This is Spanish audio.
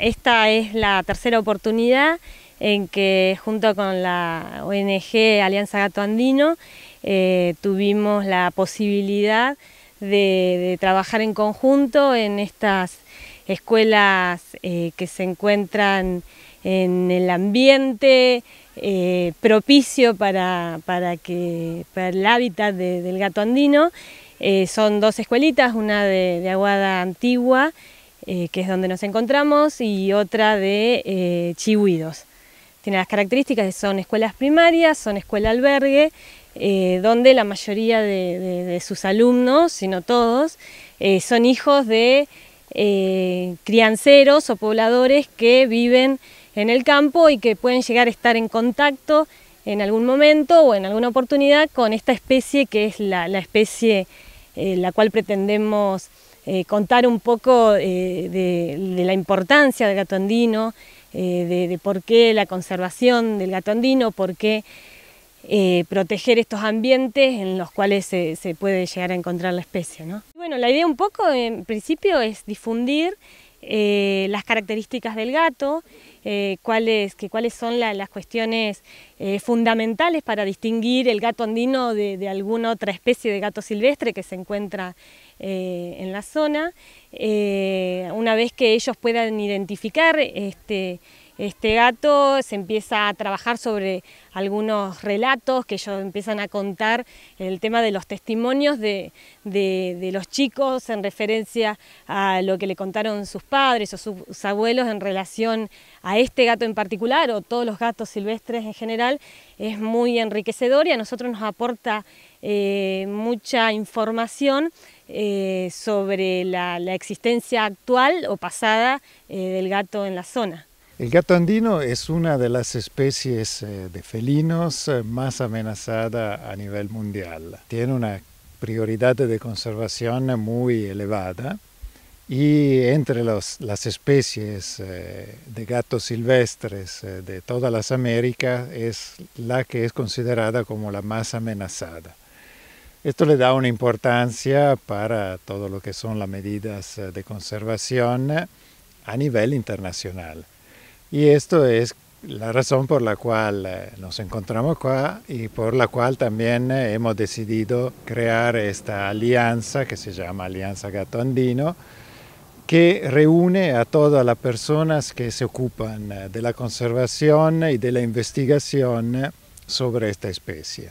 Esta es la tercera oportunidad en que junto con la ONG Alianza Gato Andino eh, tuvimos la posibilidad de, trabajar en conjunto en estas escuelas eh, que se encuentran en el ambiente eh, propicio para, que, el hábitat del gato andino. son dos escuelitas, una de Aguada Antigua, eh, que es donde nos encontramos, y otra de eh, Chihuidos. Tiene las características de son escuelas primarias, son escuela albergue, eh, donde la mayoría de, sus alumnos, si no todos, son hijos de crianceros o pobladores que viven en el campo y que pueden llegar a estar en contacto en algún momento o en alguna oportunidad con esta especie que es la, la especie la cual pretendemos eh, contar un poco eh, de, la importancia del gato andino, eh, de, por qué la conservación del gato andino, por qué proteger estos ambientes en los cuales se, puede llegar a encontrar la especie. Bueno, la idea un poco en principio es difundir las características del gato, cuáles, que, cuáles son las cuestiones fundamentales para distinguir el gato andino de, de, alguna otra especie de gato silvestre que se encuentra eh, en la zona. Eh, una vez que ellos puedan identificar este, este gato se empieza a trabajar sobre algunos relatos que ellos empiezan a contar, el tema de los testimonios de, los chicos en referencia a lo que le contaron sus padres o sus abuelos en relación a este gato en particular o todos los gatos silvestres en general, es muy enriquecedor y a nosotros nos aporta eh, mucha información eh, sobre la, existencia actual o pasada eh, del gato en la zona. El gato andino es una de las especies eh, de felinos eh, más amenazada a nivel mundial. Tiene una prioridad de conservación muy elevada y entre las especies eh, de gatos silvestres de todas las Américas es la que es considerada como la más amenazada. Esto le da una importancia para todo lo que son las medidas de conservación a nivel internacional. Y esto es la razón por la cual eh, nos encontramos aquí y por la cual también eh, hemos decidido crear esta alianza que se llama Alianza Gato Andino, que reúne a todas las personas que se ocupan eh, de la conservación y de la investigación sobre esta especie.